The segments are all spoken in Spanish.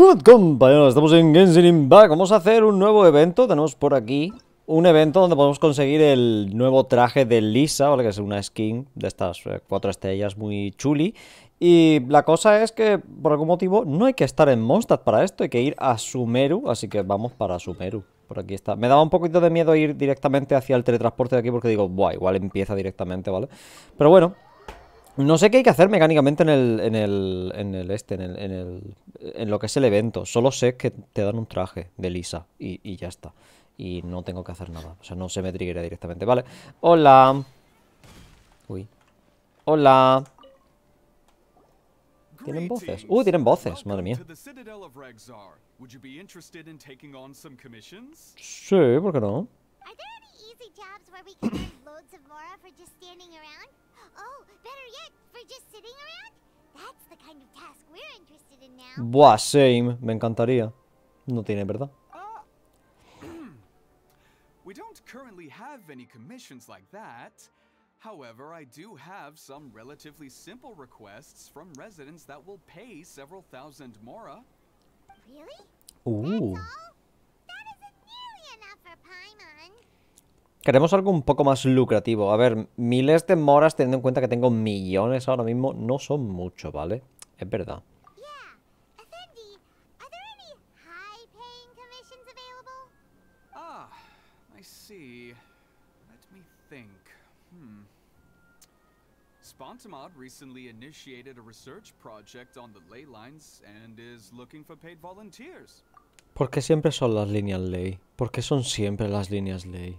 Good compañeros, estamos en Genshin Impact Vamos a hacer un nuevo evento, tenemos por aquí Un evento donde podemos conseguir el nuevo traje de Lisa ¿vale? Que es una skin de estas eh, cuatro estrellas muy chuli Y la cosa es que por algún motivo no hay que estar en Mondstadt para esto Hay que ir a Sumeru, así que vamos para Sumeru por aquí está. Me daba un poquito de miedo ir directamente hacia el teletransporte de aquí porque digo, buah, igual empieza directamente, ¿vale? Pero bueno, no sé qué hay que hacer mecánicamente en el, en el, en el este, en, el, en, el, en lo que es el evento. Solo sé que te dan un traje de Lisa y, ya está. Y no tengo que hacer nada. O sea, no se me triguea directamente. Vale. Hola. Uy. Hola. ¿Tienen voces? Uy, uh, tienen voces. Madre mía. Sí, ¿por qué no? Oh, better yet, for just sitting around? That's the kind of task we're interested in now. Buah, same. Me encantaría. No tiene, ¿verdad? Uh, we don't currently have any commissions like that. However, I do have some relatively simple requests from residents that will pay several thousand mora. Really? Ooh. That's all? Queremos algo un poco más lucrativo. A ver, miles de moras, teniendo en cuenta que tengo millones ahora mismo, no son mucho, ¿vale? Es verdad. Ah, hmm. Porque ¿Por qué siempre son las líneas ley? ¿Por qué son siempre las líneas ley?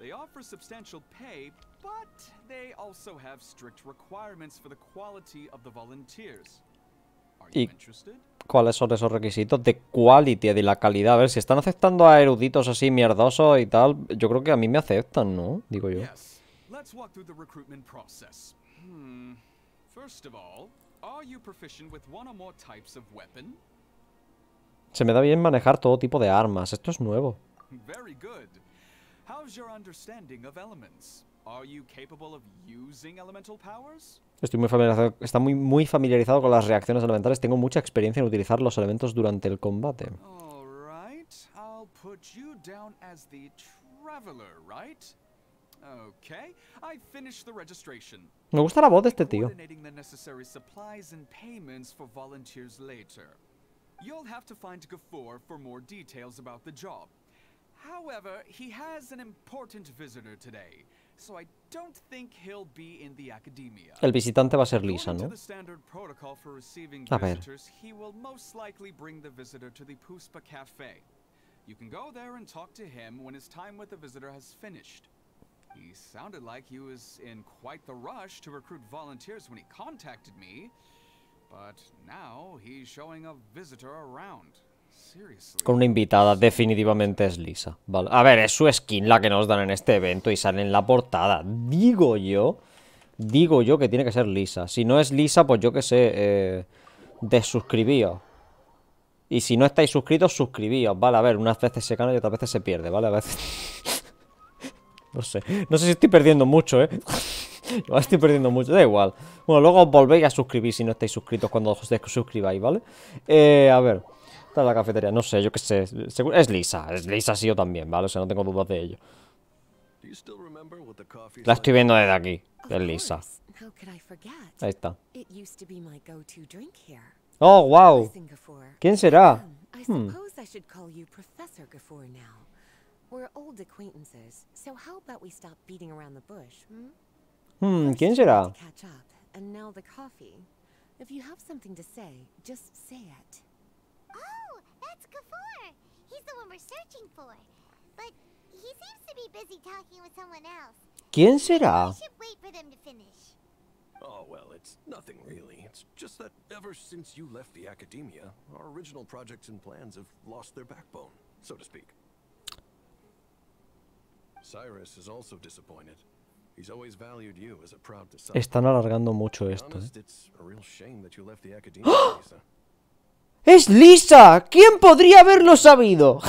They offer substantial pay, but they also have strict requirements for the quality of the volunteers. Are you interested? cuáles son esos requisitos de quality, de la calidad. A ver, si están aceptando a eruditos así mierdosos y tal, yo creo que a mí me aceptan, ¿no? Digo yo. Let's walk through the recruitment process. Hmm. First of all, are you proficient with one or more types of weapon? Se me da bien manejar todo tipo de armas. Esto es nuevo. Very good. How's your understanding of elements? Are you capable of using elemental powers? Estoy muy familiarizado, está muy, muy familiarizado con las reacciones elementales. Tengo mucha experiencia en utilizar los elementos durante el combate. All right. I'll put you down as the traveler, right? Okay. I finished the registration. Me gusta la voz de este tío. Coordinating the necessary supplies and payments for volunteers later. You'll have to find Gafour for more details about the job. However, he has an important visitor today, so I don't think he'll be in the academia. El visitante va a ser Lisa, ¿no? receiving visitors, He will most likely bring the visitor to the Puspa Cafe. You can go there and talk to him when his time with the visitor has finished. He sounded like he was in quite the rush to recruit volunteers when he contacted me, but now he's showing a visitor around. Con una invitada, definitivamente es Lisa. Vale. A ver, es su skin la que nos dan en este evento y sale en la portada. Digo yo, digo yo que tiene que ser Lisa. Si no es Lisa, pues yo que sé, eh, desuscribíos. Y si no estáis suscritos, suscribíos. Vale, a ver, unas veces se gana y otras veces se pierde, ¿vale? A veces... no sé, no sé si estoy perdiendo mucho, ¿eh? estoy perdiendo mucho, da igual. Bueno, luego os volvéis a suscribir si no estáis suscritos cuando os suscribáis, ¿vale? Eh, a ver... Está en la cafetería, no sé, yo qué sé. Es Lisa, es Lisa sí o también, ¿vale? O sea, no tengo dudas de ello. La estoy viendo desde aquí, es Lisa. Ahí está. Oh, wow. ¿Quién será? Hmm. ¿quién será? That's Kafur. He's the one we're searching for. But he seems to be busy talking with someone else. ¿Quién será? We should wait for them to finish. Oh, well, it's nothing really. It's just that ever since you left the academia, our original projects and plans have lost their backbone, so to speak. Cyrus is also disappointed. He's always valued you as a proud disciple. Están alargando mucho esto, eh. It's a real shame that you left the academia, Lisa. ¡Es Lisa! ¿Quién podría haberlo sabido?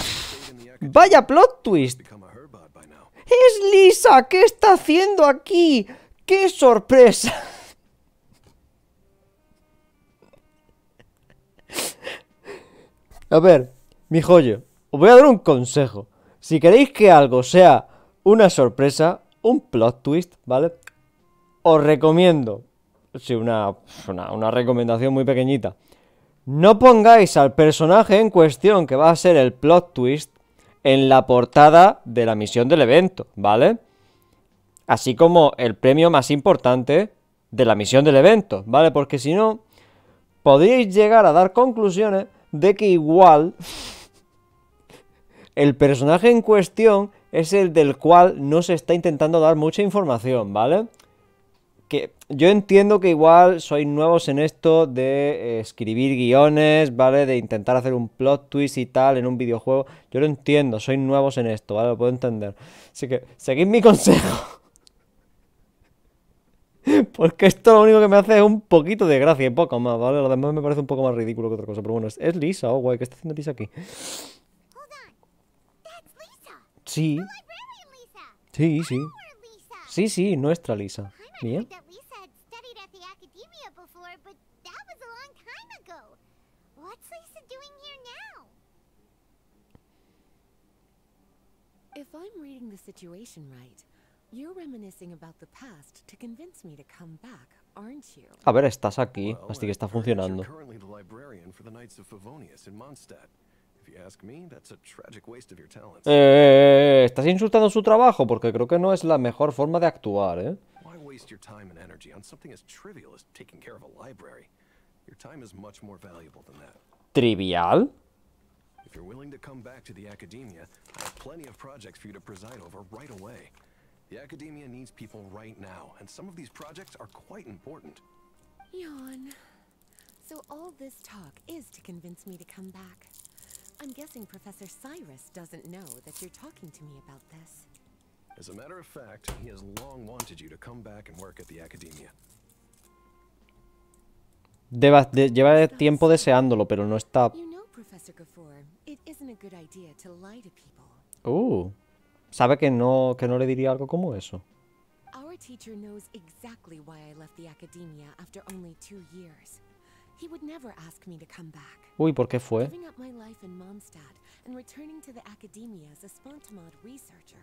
Vaya plot twist. ¡Es Lisa! ¿Qué está haciendo aquí? ¡Qué sorpresa! A ver, mi joyo, os voy a dar un consejo. Si queréis que algo sea una sorpresa, un plot twist, ¿vale? Os recomiendo, sí, una, una, una recomendación muy pequeñita. No pongáis al personaje en cuestión, que va a ser el plot twist, en la portada de la misión del evento, ¿vale? Así como el premio más importante de la misión del evento, ¿vale? Porque si no, podríais llegar a dar conclusiones de que igual el personaje en cuestión es el del cual no se está intentando dar mucha información, ¿vale? que yo entiendo que igual sois nuevos en esto de eh, escribir guiones, ¿vale? De intentar hacer un plot twist y tal en un videojuego. Yo lo entiendo, sois nuevos en esto, ¿vale? Lo puedo entender. Así que, seguid mi consejo. Porque esto lo único que me hace es un poquito de gracia y poco más, ¿vale? Lo demás me parece un poco más ridículo que otra cosa. Pero bueno, es, Lisa, oh guay, ¿qué está haciendo Lisa aquí? Sí. Sí, sí. Sí, sí, nuestra Lisa. Bien. If I'm reading the situation right, you're reminiscing about the past to convince me to come back, aren't you? A ver, estás aquí, así uh, que está uh, funcionando. currently the librarian for the Knights of Favonius in Mondstadt. If you ask me, that's a tragic waste of your talents. Eh, estás insultando su trabajo porque creo que no es la mejor forma de actuar, ¿eh? Why waste your time and energy on something as trivial as taking care of a library? Your time is much more valuable than that. ¿Trivial? If you're willing to come back to the academia, I have plenty of projects for you to preside over right away. The academia needs people right now, and some of these projects are quite important. Yawn. So all this talk is to convince me to come back. I'm guessing Professor Cyrus doesn't know that you're talking to me about this. As a matter of fact, he has long wanted you to come back and work at the academia. Deva, de lleva tiempo deseándolo, pero no está Professor Gafford, it isn't a good idea to lie to people. Oh, sabe que no que no le diría algo como eso. Our teacher knows exactly why I left the academia after only two years. He would never ask me to come back. Uy, ¿por qué fue? Giving up my life in Mondstadt and returning to the academia as a spontamod researcher.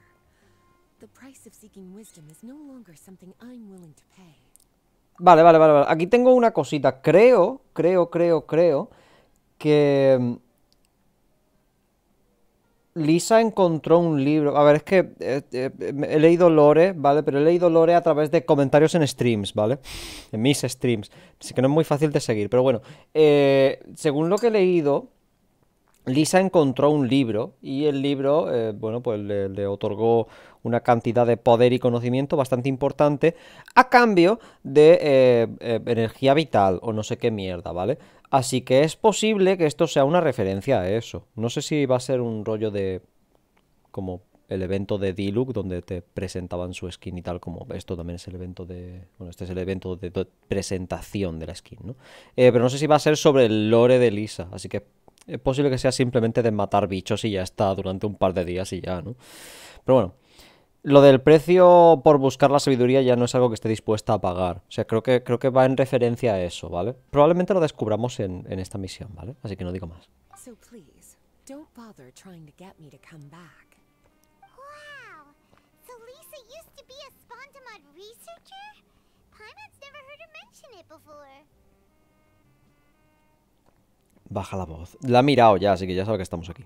The price of seeking wisdom is no longer something I'm willing to pay. Vale, vale, vale, vale. Aquí tengo una cosita. Creo, creo, creo, creo que mm, Lisa encontró un libro. A ver, es que eh, eh, he leído Lore, ¿vale? Pero he leído Lore a través de comentarios en streams, ¿vale? En mis streams. Así que no es muy fácil de seguir. Pero bueno, eh, según lo que he leído, Lisa encontró un libro y el libro, bueno, pues le, otorgó una cantidad de poder y conocimiento bastante importante a cambio de energía vital o no sé qué mierda, ¿vale? Así que es posible que esto sea una referencia a eso. No sé si va a ser un rollo de... como el evento de Diluc donde te presentaban su skin y tal, como esto también es el evento de... Bueno, este es el evento de, presentación de la skin, ¿no? Eh, pero no sé si va a ser sobre el lore de Lisa, así que es posible que sea simplemente de matar bichos y ya está, durante un par de días y ya, ¿no? Pero bueno, lo del precio por buscar la sabiduría ya no es algo que esté dispuesta a pagar. O sea, creo que, creo que va en referencia a eso, ¿vale? Probablemente lo descubramos en, en esta misión, ¿vale? Así que no digo más. Baja la voz. La ha mirado ya, así que ya sabe que estamos aquí.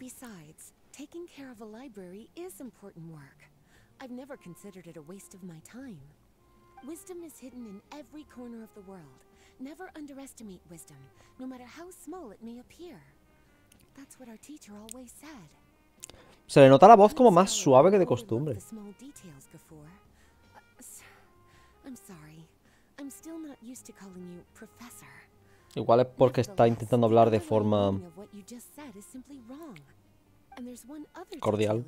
I've never considered it a waste of my time. Wisdom is hidden in every corner of the world. Never underestimate wisdom, no matter how small it may appear. That's what our teacher always said. Se le nota la voz como más suave que de costumbre. Uh, I'm sorry. I'm still not used to calling you professor. Igual es porque está intentando hablar de forma cordial.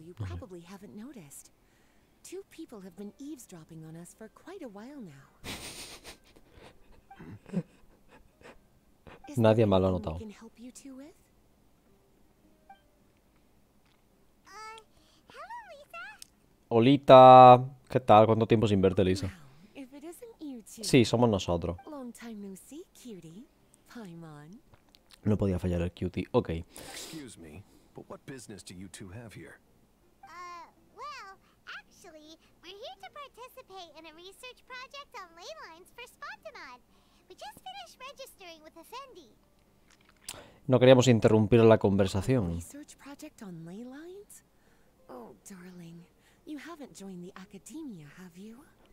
Two people have been eavesdropping on us for quite a while now. Nadie me lo ha notado. Uh, Olita, ¿qué tal? ¿Cuánto tiempo sin verte, Lisa? Sí, somos nosotros. No podía fallar el cutie. Ok. Excuse me, but what business do you two have here? No queríamos interrumpir la conversación. ¿Por project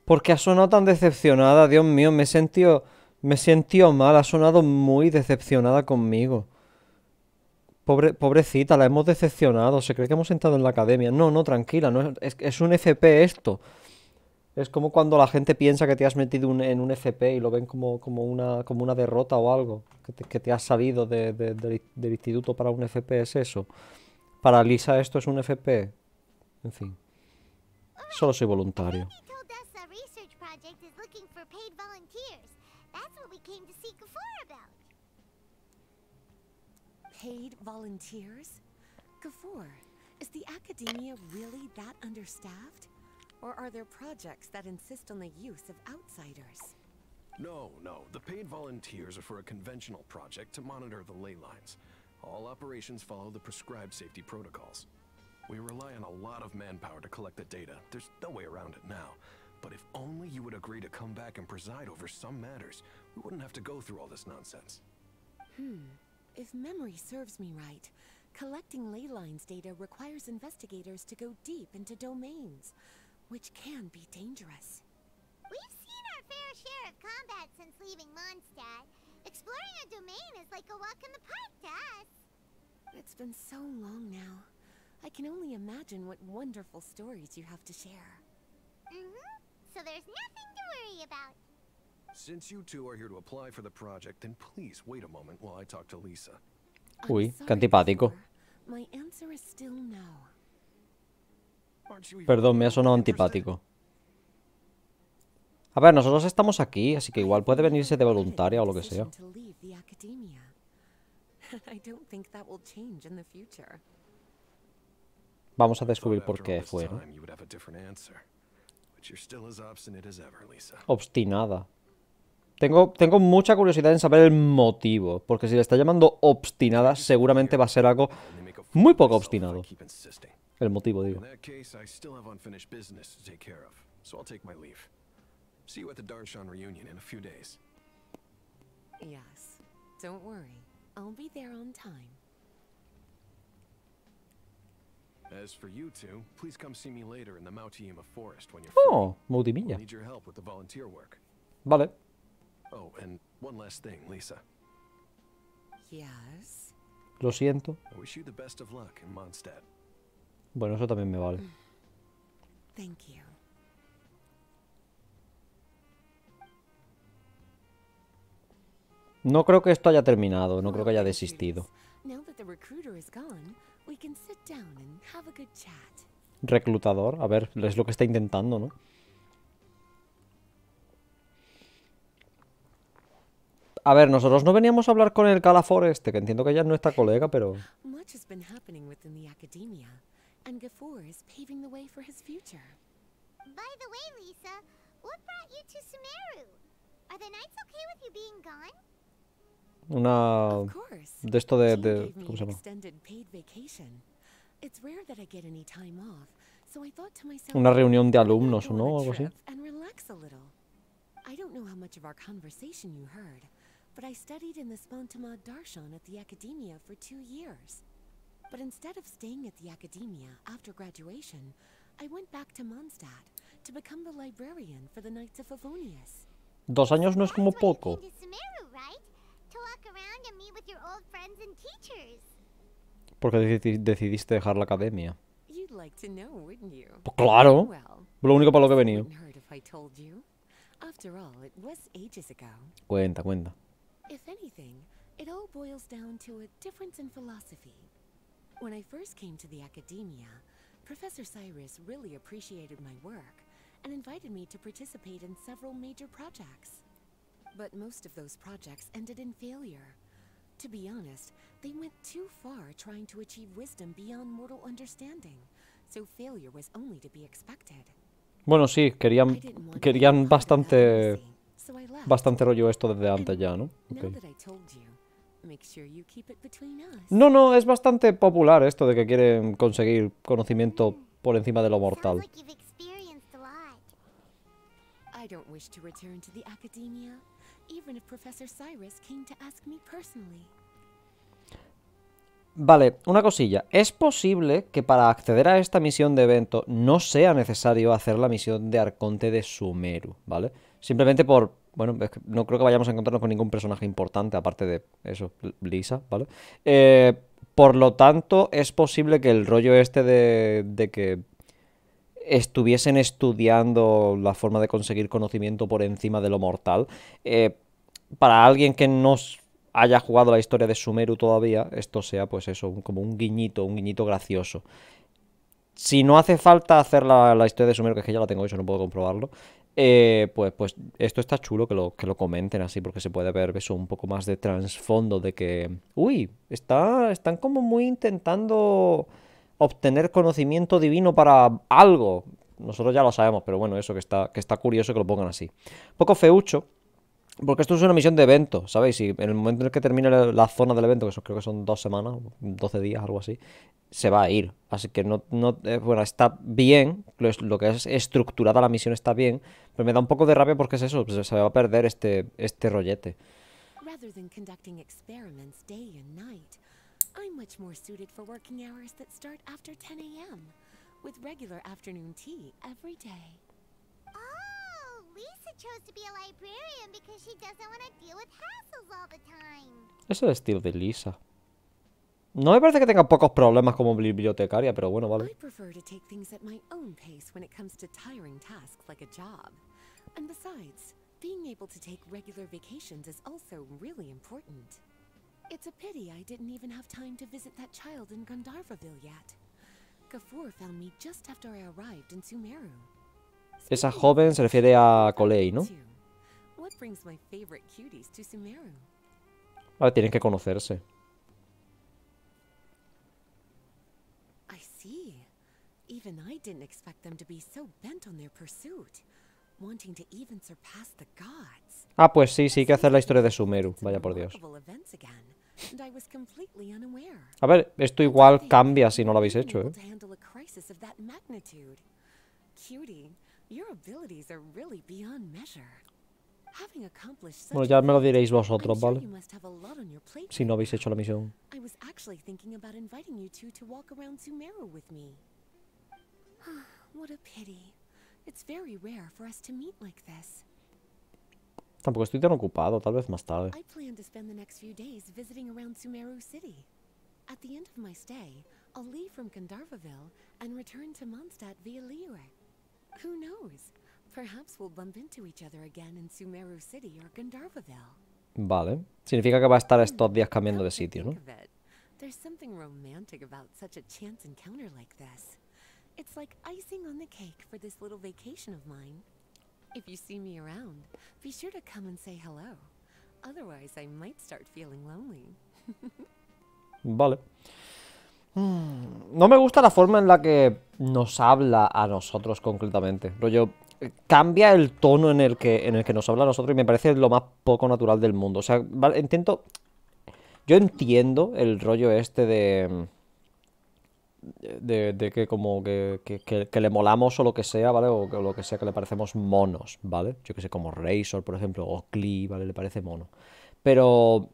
Porque ha sonado tan decepcionada, Dios mío, me sentió me sentió mal, ha sonado muy decepcionada conmigo. Pobre, pobrecita, la hemos decepcionado, se cree que hemos entrado en la academia. No, no, tranquila, es un FP esto. Es como cuando la gente piensa que te has metido en un FP y lo ven como, una, como una derrota o algo, que te, has salido del instituto para un FP, es eso. Para Lisa esto es un FP. En fin. Solo soy voluntario. Paid volunteers? is the really that understaffed? Or are there projects that insist on the use of outsiders? No, no. The paid volunteers are for a conventional project to monitor the ley lines. All operations follow the prescribed safety protocols. We rely on a lot of manpower to collect the data. There's no way around it now. But if only you would agree to come back and preside over some matters, we wouldn't have to go through all this nonsense. Hmm. If memory serves me right, collecting ley lines data requires investigators to go deep into domains which can be dangerous. We've seen our fair share of combat since leaving Mondstadt. Exploring a domain is like a walk in the park to us. It's been so long now. I can only imagine what wonderful stories you have to share. Mm-hmm. So there's nothing to worry about. Since you two are here to apply for the project, then please wait a moment while I talk to Lisa. Uy, qué antipático. My answer is still no. Perdón, me ha sonado antipático. A ver, nosotros estamos aquí, así que igual puede venirse de voluntaria o lo que sea. Vamos a descubrir por qué fue. Obstinada. Tengo, tengo mucha curiosidad en saber el motivo, porque si le está llamando obstinada, seguramente va a ser algo muy poco obstinado. El motivo, digo. See you at the Darshan reunion in a few days. Yes. Don't worry. I'll be there on time. As for you two, please come see me later in the Mautiyama forest when you're Oh, Mautimilla. i need your help with the volunteer work. Vale. Oh, and one last thing, Lisa. Yes. Lo siento. I wish you the best of luck in Mondstadt. Bueno, eso también me vale. No creo que esto haya terminado, no creo que haya desistido. Reclutador, a ver, es lo que está intentando, ¿no? A ver, nosotros no veníamos a hablar con el Calafor este, que entiendo que ella es nuestra colega, pero... and Gafur is paving the way for his future. By the way, Lisa, what brought you to Sumeru? Are the knights okay with you being gone? Una de esto de, de ¿cómo se llama? Una reunión de alumnos o no, o algo así. I don't know how much of our conversation you heard, but I studied in the Spontama Darshan at the Academia for two years. But instead of staying at the academia after graduation, I went back to Mondstadt to become the librarian for the Knights of Favonius. Dos años no es como poco. ¿Por decidiste dejar la academia? Pues claro, lo único para lo que he venido. Cuenta, cuenta. When I first came to the academia, Professor Cyrus really appreciated my work and invited me to participate in several major projects. But most of those projects ended in failure. To be honest, they went too far trying to achieve wisdom beyond mortal understanding, so failure was only to be expected. Bueno, sí, querían, querían bastante, bastante rollo esto desde antes ya, ¿no? Okay. No, no, es bastante popular esto de que quieren conseguir conocimiento por encima de lo mortal. Vale, una cosilla. Es posible que para acceder a esta misión de evento no sea necesario hacer la misión de Arconte de Sumeru, ¿vale? Simplemente por bueno, no creo que vayamos a encontrarnos con ningún personaje importante aparte de eso, Lisa, ¿vale? Eh, por lo tanto, es posible que el rollo este de, que estuviesen estudiando la forma de conseguir conocimiento por encima de lo mortal, eh, para alguien que no haya jugado la historia de Sumeru todavía, esto sea pues eso, como un guiñito, un guiñito gracioso. Si no hace falta hacer la, la historia de Sumeru, que es que ya la tengo hecho, no puedo comprobarlo, eh, pues, pues esto está chulo que lo, que lo comenten así, porque se puede ver eso un poco más de trasfondo de que, uy, está, están como muy intentando obtener conocimiento divino para algo. Nosotros ya lo sabemos, pero bueno, eso que está, que está curioso que lo pongan así. Un poco feucho, porque esto es una misión de evento, ¿sabéis? Y en el momento en el que termine la zona del evento, que creo que son dos semanas, 12 días, algo así, se va a ir. Así que no, no eh, bueno, está bien, lo, que es estructurada la misión está bien, pero me da un poco de rabia porque es eso, pues, se va a perder este, este rollete. 10 Lisa chose to be a librarian because she doesn't want to deal with hassles all the time. Es el estilo de Lisa. No me parece que tenga pocos problemas como bibliotecaria, pero bueno, vale. I prefer to take things at my own pace when it comes to tiring tasks like a job. And besides, being able to take regular vacations is also really important. It's a pity I didn't even have time to visit that child in Gondarvaville yet. Gafur found me just after I arrived in Sumeru. Esa joven se refiere a Colei, ¿no? Ahora tienen que conocerse. Ah, pues sí, sí, hay que hacer la historia de Sumeru, vaya por Dios. A ver, esto igual cambia si no lo habéis hecho, ¿eh? Your abilities are really beyond measure. Having accomplished such Bueno, ya me lo diréis vosotros, ¿vale? Si no habéis hecho la misión. I was actually thinking about inviting you two to walk around Sumeru with me. Ah, what a pity. It's very rare for us to meet like this. Tampoco estoy tan ocupado, tal vez más tarde. I plan to spend the next few days visiting around Sumeru City. At the end of my stay, I'll leave from Gandarvaville and return to Mondstadt via Lyric. Who knows? Perhaps we'll bump into each other again in Sumeru City or Gandharvaville. Vale. Significa que va a estar hmm. estos días cambiando de sitio, ¿no? There's something romantic about such a chance encounter like this. It's like icing on the cake for this little vacation of mine. If you see me around, be sure to come and say hello. Otherwise, I might start feeling lonely. vale. Mm, no me gusta la forma en la que nos habla a nosotros concretamente. Rollo, eh, cambia el tono en el que, en el que nos habla a nosotros y me parece lo más poco natural del mundo. O sea, intento... Yo entiendo el rollo este de... Mm, de, que como que, le molamos o lo que sea, ¿vale? O, lo que sea que le parecemos monos, ¿vale? Yo que sé, como Razor, por ejemplo, o Klee, ¿vale? Le parece mono. Pero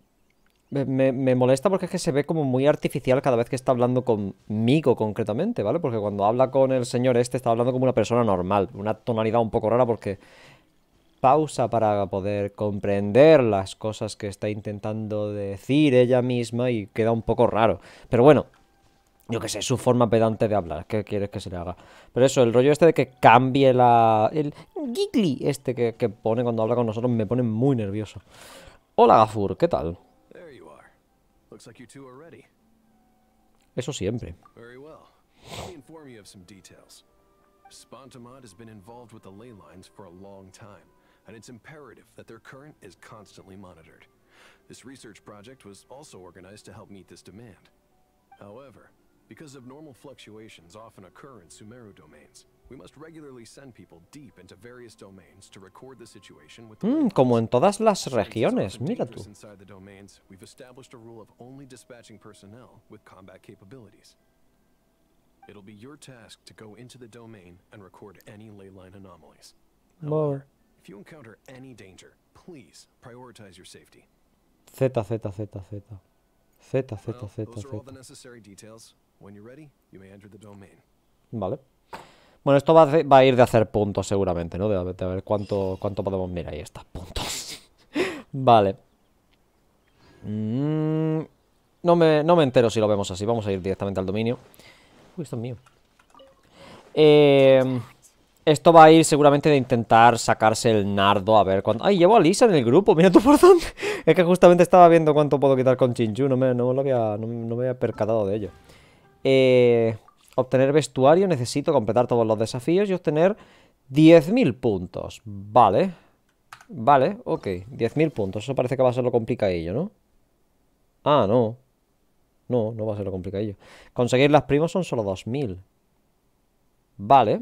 me, molesta porque es que se ve como muy artificial cada vez que está hablando conmigo concretamente, ¿vale? Porque cuando habla con el señor este está hablando como una persona normal, una tonalidad un poco rara porque pausa para poder comprender las cosas que está intentando decir ella misma y queda un poco raro. Pero bueno, yo qué sé, su forma pedante de hablar, ¿qué quieres que se le haga? Pero eso, el rollo este de que cambie la... el giggly este que, que pone cuando habla con nosotros me pone muy nervioso. Hola Gafur, ¿qué tal? Looks like you two are ready. Eso siempre. Very well. Let me inform you of some details. Spontamod has been involved with the ley lines for a long time, and it's imperative that their current is constantly monitored. This research project was also organized to help meet this demand. However, because abnormal fluctuations often occur in Sumeru domains, Mm, como en todas las regiones, mira tú. It'll be your task to go into the domain and record any Z, Z, Z, Z. Z, Z, Z, Z. Vale. Bueno, esto va a, ir de hacer puntos seguramente, ¿no? De, ver cuánto, podemos... Mira, ahí está, puntos. vale. Mm, no, me, entero si lo vemos así. Vamos a ir directamente al dominio. Uy, esto es mío. Em, esto va a ir seguramente de intentar sacarse el nardo A ver cuánto... ¡Ay, llevo a Lisa en el grupo! ¡Mira tú por dónde! Es que justamente estaba viendo cuánto puedo quitar con Chinchu No me, había, no me había percatado de ello Eh obtener vestuario, necesito completar todos los desafíos y obtener 10.000 puntos. Vale, vale, ok, 10.000 puntos. Eso parece que va a ser lo complicadillo, ¿no? Ah, no. No, no va a ser lo complicadillo. Conseguir las primos son solo 2.000. Vale.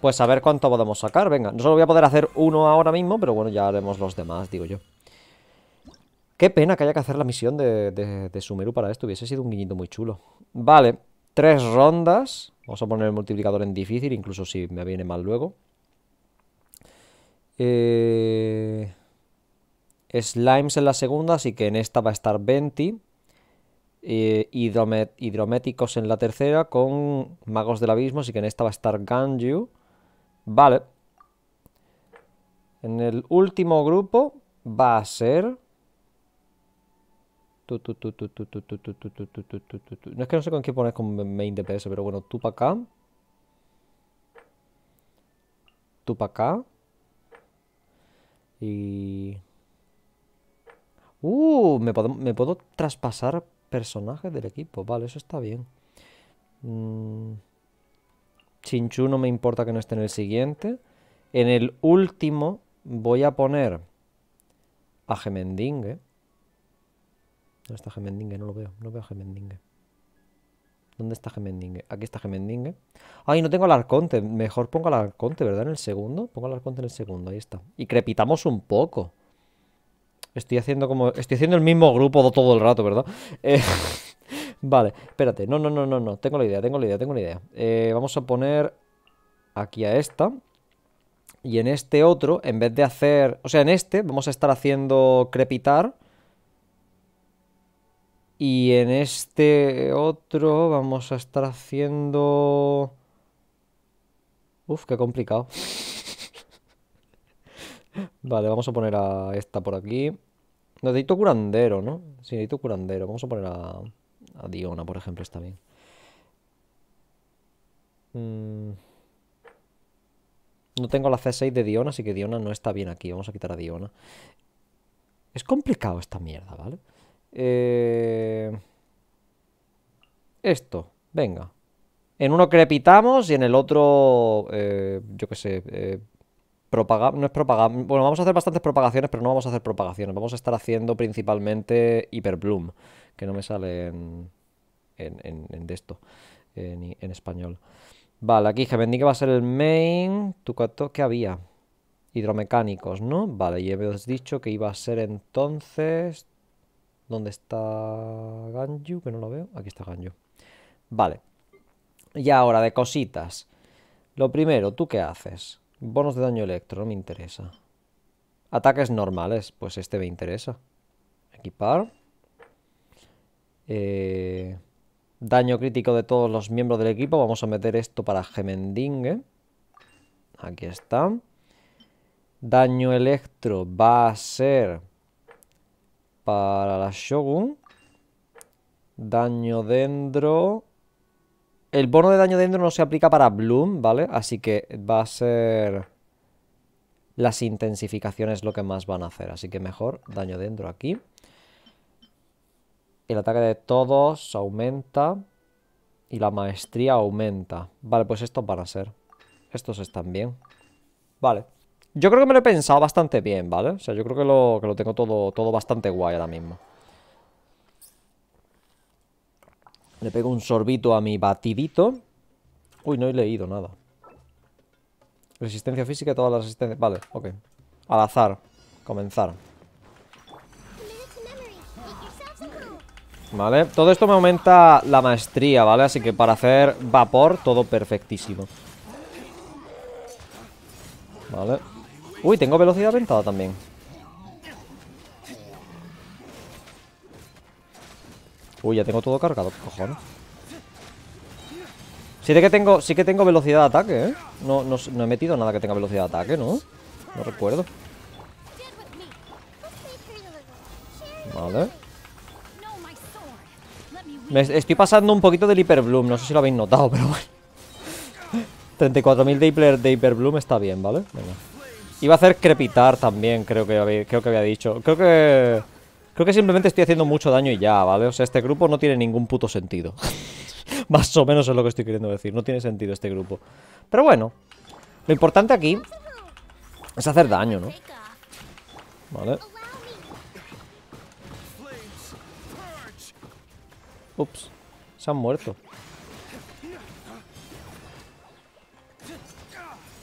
Pues a ver cuánto podemos sacar, venga. No solo voy a poder hacer uno ahora mismo, pero bueno, ya haremos los demás, digo yo. Qué pena que haya que hacer la misión de, de, de Sumeru para esto. Hubiese sido un guiñito muy chulo. Vale tres rondas. Vamos a poner el multiplicador en difícil, incluso si me viene mal luego. Eh, slimes en la segunda, así que en esta va a estar 20. Eh, hidrométicos en la tercera con magos del abismo, así que en esta va a estar Ganju. Vale. En el último grupo va a ser no es que no sé con qué poner con main DPS, pero bueno, tú para acá. Tú para acá. Y... Uh, me puedo, traspasar personajes del equipo. Vale, eso está bien. Chinchu no me importa que no esté en el siguiente. En el último voy a poner a Gemendingue. ¿Dónde está Gemendingue? No lo veo. No veo a Gemendingue. ¿Dónde está Gemendingue? Aquí está Gemendingue. Ay, no tengo al arconte. Mejor pongo al arconte, ¿verdad? En el segundo. Pongo al arconte en el segundo. Ahí está. Y crepitamos un poco. Estoy haciendo como... Estoy haciendo el mismo grupo todo el rato, ¿verdad? Eh, vale, espérate. No, no, no, no, no. Tengo la idea, tengo la idea, tengo la idea. Eh, vamos a poner aquí a esta. Y en este otro, en vez de hacer... O sea, en este vamos a estar haciendo crepitar... Y en este otro vamos a estar haciendo... Uf, qué complicado. vale, vamos a poner a esta por aquí. Necesito curandero, ¿no? Sí, necesito curandero. Vamos a poner a, a Diona, por ejemplo, está bien. Mm. No tengo la C6 de Diona, así que Diona no está bien aquí. Vamos a quitar a Diona. Es complicado esta mierda, ¿vale? vale eh, esto, venga. En uno crepitamos y en el otro, eh, yo qué sé, eh, no es propagar Bueno, vamos a hacer bastantes propagaciones, pero no vamos a hacer propagaciones. Vamos a estar haciendo principalmente hiperbloom, que no me sale en, en, en, de esto, en, español. Vale, aquí que va a ser el main. ¿Qué había? Hidromecánicos, ¿no? Vale, y hemos dicho que iba a ser entonces... ¿Dónde está Ganju? Que no lo veo. Aquí está Ganju. Vale. Y ahora de cositas. Lo primero, ¿tú qué haces? Bonos de daño electro, no me interesa. Ataques normales, pues este me interesa. Equipar. Eh, daño crítico de todos los miembros del equipo. Vamos a meter esto para Gemendingue. Aquí está. Daño electro va a ser para la Shogun. Daño dendro. El bono de daño dendro no se aplica para Bloom, ¿vale? Así que va a ser... Las intensificaciones lo que más van a hacer. Así que mejor daño dendro aquí. El ataque de todos aumenta. Y la maestría aumenta. Vale, pues estos van a ser. Estos están bien. Vale. Yo creo que me lo he pensado bastante bien, ¿vale? O sea, yo creo que lo, tengo todo, todo bastante guay ahora mismo. Le pego un sorbito a mi batidito. Uy, no he leído nada. Resistencia física, todas las resistencias. Vale, ok. Al azar. Comenzar. Vale, todo esto me aumenta la maestría, ¿vale? Así que para hacer vapor, todo perfectísimo. Vale. Uy, tengo velocidad aventada también. Uy, ya tengo todo cargado, ¿qué cojones? Sí, de que tengo, sí que tengo velocidad de ataque, ¿eh? No, no, he metido nada que tenga velocidad de ataque, ¿no? No recuerdo. Vale. estoy pasando un poquito del hiperbloom. no sé si lo habéis notado, pero bueno. 34.000 de, hiperbloom de está bien, ¿vale? Venga. Iba a hacer crepitar también, creo que, había, creo que había dicho. Creo que... Creo que simplemente estoy haciendo mucho daño y ya, ¿vale? O sea, este grupo no tiene ningún puto sentido. Más o menos es lo que estoy queriendo decir. No tiene sentido este grupo. Pero bueno. Lo importante aquí es hacer daño, ¿no? Vale. Ups. Se han muerto.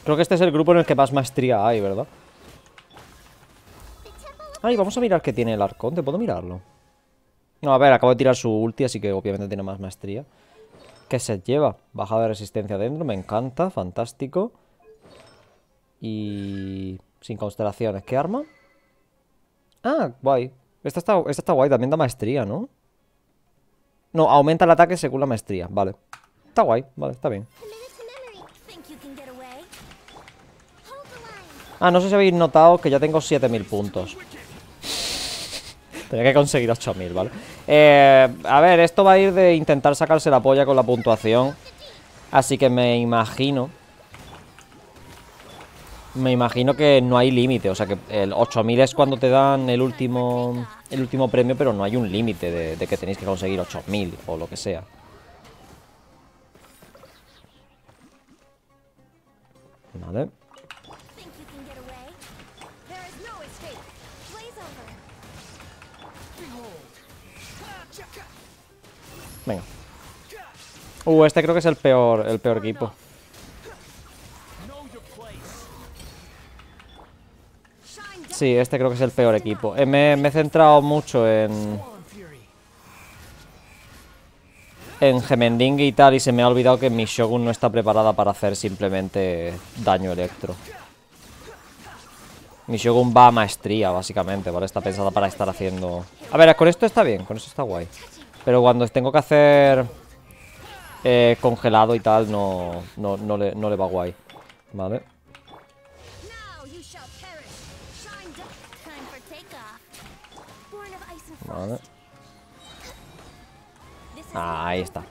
Creo que este es el grupo en el que más maestría hay, ¿verdad? Ay, vamos a mirar qué tiene el arconte. ¿Puedo mirarlo? No, a ver, acabo de tirar su ulti, así que obviamente tiene más maestría. ¿Qué se lleva? Bajada de resistencia adentro. me encanta, fantástico. Y... sin constelaciones. ¿Qué arma? Ah, guay. Esta está, esta está guay, también da maestría, ¿no? No, aumenta el ataque según la maestría, vale. Está guay, vale, está bien. Ah, no sé si habéis notado que ya tengo 7000 puntos. Tenía que conseguir 8000, ¿vale? Eh, a ver, esto va a ir de intentar sacarse la polla con la puntuación. Así que me imagino... Me imagino que no hay límite. O sea, que el 8000 es cuando te dan el último el último premio, pero no hay un límite de, de que tenéis que conseguir 8000 o lo que sea. Vale. Venga. Uh, este creo que es el peor, el peor equipo. Sí, este creo que es el peor equipo. Eh, me, me, he centrado mucho en... En Gemending y tal, y se me ha olvidado que mi Shogun no está preparada para hacer simplemente daño electro. Mi Shogun va a maestría, básicamente, ¿vale? Está pensada para estar haciendo... A ver, con esto está bien, con esto está guay. Pero cuando tengo que hacer eh, congelado y tal, no, le, no le va guay. Vale. Ah, ahí está.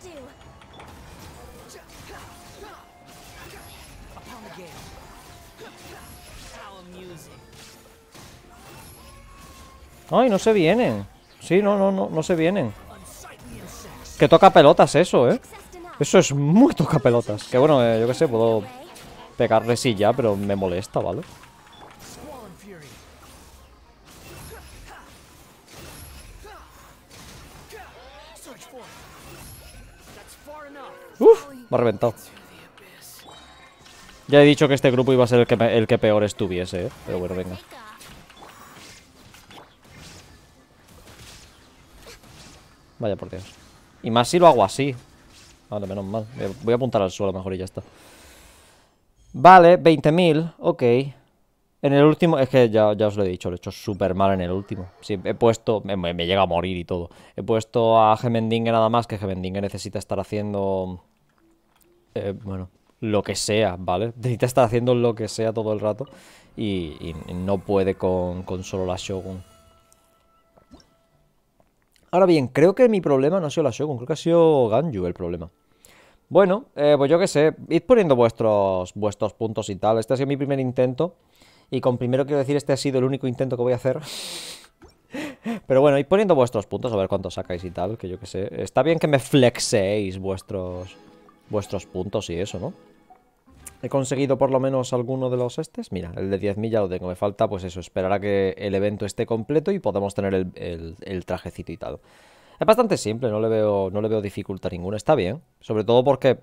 Ay, no se vienen. Sí, no, no, no, no se vienen. Que toca pelotas eso, ¿eh? Eso es muy toca pelotas. Que bueno, eh, yo qué sé, puedo pegarle sí ya, pero me molesta, ¿vale? Uf, me ha reventado. Ya he dicho que este grupo iba a ser que, el que peor estuviese, ¿eh? Pero bueno, venga. Vaya por Dios. Y más si lo hago así. Vale, menos mal. Voy a apuntar al suelo mejor y ya está. Vale, 20.000. Ok. En el último, es que ya, os lo he dicho, lo he hecho súper mal en el último. Sí, he puesto, me, llega a morir y todo. He puesto a Gemendingue nada más, que Gemendingue necesita estar haciendo... Eh, bueno, lo que sea, ¿vale? Necesita estar haciendo lo que sea todo el rato y, no puede con, con solo la Shogun. Ahora bien, creo que mi problema no ha sido la Shogun, creo que ha sido Ganju el problema. Bueno, eh, pues yo qué sé, id poniendo vuestros, vuestros puntos y tal. Este ha sido mi primer intento. Y con primero quiero decir, este ha sido el único intento que voy a hacer. Pero bueno, id poniendo vuestros puntos, a ver cuánto sacáis y tal, que yo qué sé. Está bien que me flexéis vuestros, vuestros puntos y eso, ¿no? He conseguido por lo menos alguno de los estes. Mira, el de 10.000 ya lo tengo. Me falta, pues eso, esperará que el evento esté completo y podamos tener el, trajecito y tal. Es bastante simple, no le, veo, no le veo dificultad ninguna. Está bien, sobre todo porque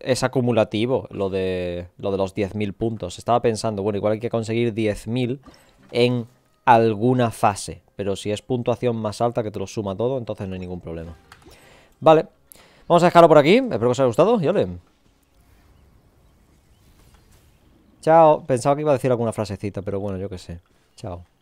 es acumulativo lo de, lo de los 10.000 puntos. Estaba pensando, bueno, igual hay que conseguir 10.000 en alguna fase. Pero si es puntuación más alta que te lo suma todo, entonces no hay ningún problema. Vale, vamos a dejarlo por aquí. Espero que os haya gustado y ole. Chao. Pensaba que iba a decir alguna frasecita, pero bueno, yo qué sé. Chao.